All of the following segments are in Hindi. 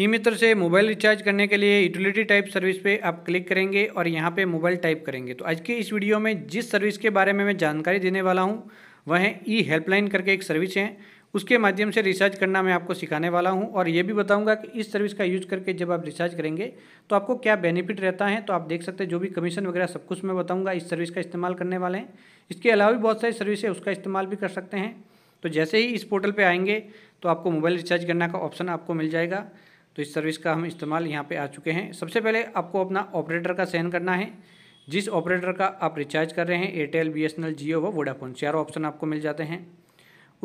ई मित्र से मोबाइल रिचार्ज करने के लिए यूटिलिटी टाइप सर्विस पे आप क्लिक करेंगे और यहाँ पे मोबाइल टाइप करेंगे तो आज के इस वीडियो में जिस सर्विस के बारे में मैं जानकारी देने वाला हूँ वह है ई हेल्पलाइन करके एक सर्विस है उसके माध्यम से रिचार्ज करना मैं आपको सिखाने वाला हूँ और ये भी बताऊँगा कि इस सर्विस का यूज़ करके जब आप रिचार्ज करेंगे तो आपको क्या बेनिफिट रहता है तो आप देख सकते हैं जो भी कमीशन वगैरह सब कुछ मैं बताऊँगा इस सर्विस का इस्तेमाल करने वाले हैं इसके अलावा भी बहुत सारी सर्विस है उसका इस्तेमाल भी कर सकते हैं तो जैसे ही इस पोर्टल पर आएंगे तो आपको मोबाइल रिचार्ज करने का ऑप्शन आपको मिल जाएगा तो इस सर्विस का हम इस्तेमाल यहाँ पे आ चुके हैं सबसे पहले आपको अपना ऑपरेटर का सहन करना है जिस ऑपरेटर का आप रिचार्ज कर रहे हैं Airtel B S N L Jio व वोडाफोन चारों ऑप्शन आपको मिल जाते हैं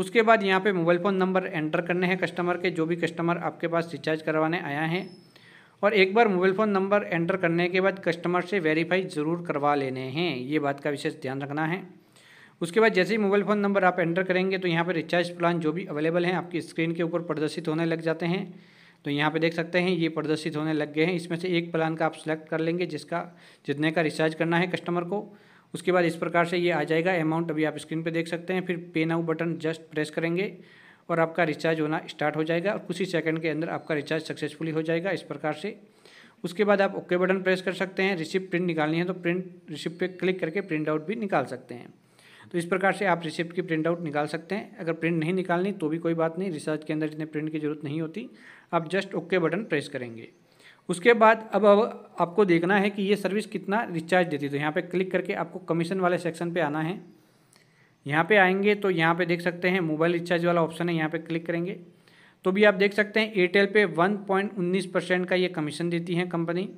उसके बाद यहाँ पे मोबाइल फ़ोन नंबर एंटर करने हैं कस्टमर के जो भी कस्टमर आपके पास रिचार्ज करवाने आया है और एक बार मोबाइल फ़ोन नंबर एंटर करने के बाद कस्टमर से वेरीफाई ज़रूर करवा लेने हैं ये बात का विशेष ध्यान रखना है उसके बाद जैसे ही मोबाइल फ़ोन नंबर आप एंटर करेंगे तो यहाँ पर रिचार्ज प्लान जो भी अवेलेबल हैं आपकी स्क्रीन के ऊपर प्रदर्शित होने लग जाते हैं तो यहाँ पे देख सकते हैं ये प्रदर्शित होने लग गए हैं इसमें से एक प्लान का आप सिलेक्ट कर लेंगे जिसका जितने का रिचार्ज करना है कस्टमर को उसके बाद इस प्रकार से ये आ जाएगा अमाउंट अभी आप स्क्रीन पे देख सकते हैं फिर पे नाउ बटन जस्ट प्रेस करेंगे और आपका रिचार्ज होना स्टार्ट हो जाएगा और कुछ ही सेकेंड के अंदर आपका रिचार्ज सक्सेसफुली हो जाएगा इस प्रकार से उसके बाद आप ओके बटन प्रेस कर सकते हैं रिसिप्ट प्रिंट निकालनी है तो प्रिंट रिसिप्ट पे क्लिक करके प्रिंट आउट भी निकाल सकते हैं तो इस प्रकार से आप रिसिप्ट की प्रिंट आउट निकाल सकते हैं अगर प्रिंट नहीं निकालनी तो भी कोई बात नहीं रिसर्च के अंदर जितने प्रिंट की ज़रूरत नहीं होती आप जस्ट ओके बटन प्रेस करेंगे उसके बाद अब अब आपको देखना है कि ये सर्विस कितना रिचार्ज देती है तो यहाँ पे क्लिक करके आपको कमीशन वाले सेक्शन पे आना है यहाँ पे आएंगे तो यहाँ पे देख सकते हैं मोबाइल रिचार्ज वाला ऑप्शन है यहाँ पे क्लिक करेंगे तो भी आप देख सकते हैं एयरटेल पे 1.19 परसेंट का ये कमीशन देती है company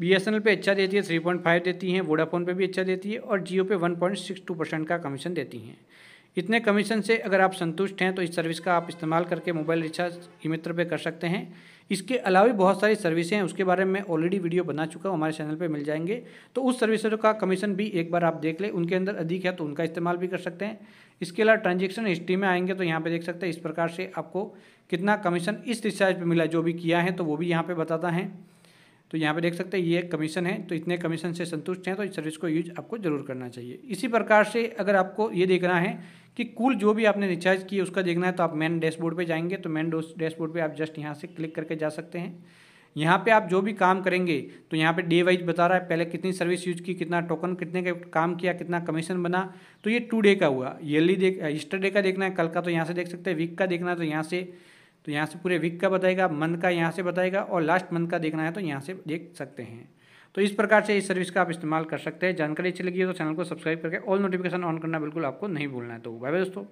B S N L पे अच्छा देती है थ्री पॉइंट फाइव देती हैं वोडाफोन पे भी अच्छा देती है और जियो पे one point six two percent का कमीशन देती हैं इतने कमीशन से अगर आप संतुष्ट हैं तो इस सर्विस का आप इस्तेमाल करके मोबाइल रिचार्ज ई मित्र पर कर सकते हैं इसके अलावा भी बहुत सारी सर्विसें हैं उसके बारे में ऑलरेडी वीडियो बना चुका हूँ हमारे चैनल पर मिल जाएंगे तो उस सर्विसों का कमीशन भी एक बार आप देख लें उनके अंदर अधिक है तो उनका इस्तेमाल भी कर सकते हैं इसके अलावा ट्रांजेक्शन हिस्ट्री में आएंगे तो यहाँ पर देख सकते हैं इस प्रकार से आपको कितना कमीशन इस रिचार्ज पर मिला जो भी किया है तो वो भी यहाँ पर बताता है तो यहाँ पे देख सकते हैं ये कमीशन है तो इतने कमीशन से संतुष्ट हैं तो इस सर्विस को यूज आपको ज़रूर करना चाहिए इसी प्रकार से अगर आपको ये देखना है कि कुल जो भी आपने रिचार्ज किया उसका देखना है तो आप मेन डैशबोर्ड पे जाएंगे तो मेन डैशबोर्ड पे आप जस्ट यहाँ से क्लिक करके जा सकते हैं यहाँ पे आप जो भी काम करेंगे तो यहाँ पे डे वाइज बता रहा है पहले कितनी सर्विस यूज की कितना टोकन कितने का काम किया कितना कमीशन बना तो ये टू डे का हुआ ईयरली देख ईस्टरडे का देखना है कल का तो यहाँ से देख सकते हैं वीक का देखना है तो यहाँ से तो यहाँ से पूरे वीक का बताएगा मंथ का यहाँ से बताएगा और लास्ट मंथ का देखना है तो यहाँ से देख सकते हैं तो इस प्रकार से इस सर्विस का आप इस्तेमाल कर सकते हैं जानकारी अच्छी लगी हो तो चैनल को सब्सक्राइब करके ऑल नोटिफिकेशन ऑन करना बिल्कुल आपको नहीं भूलना है तो बाय बाय दोस्तों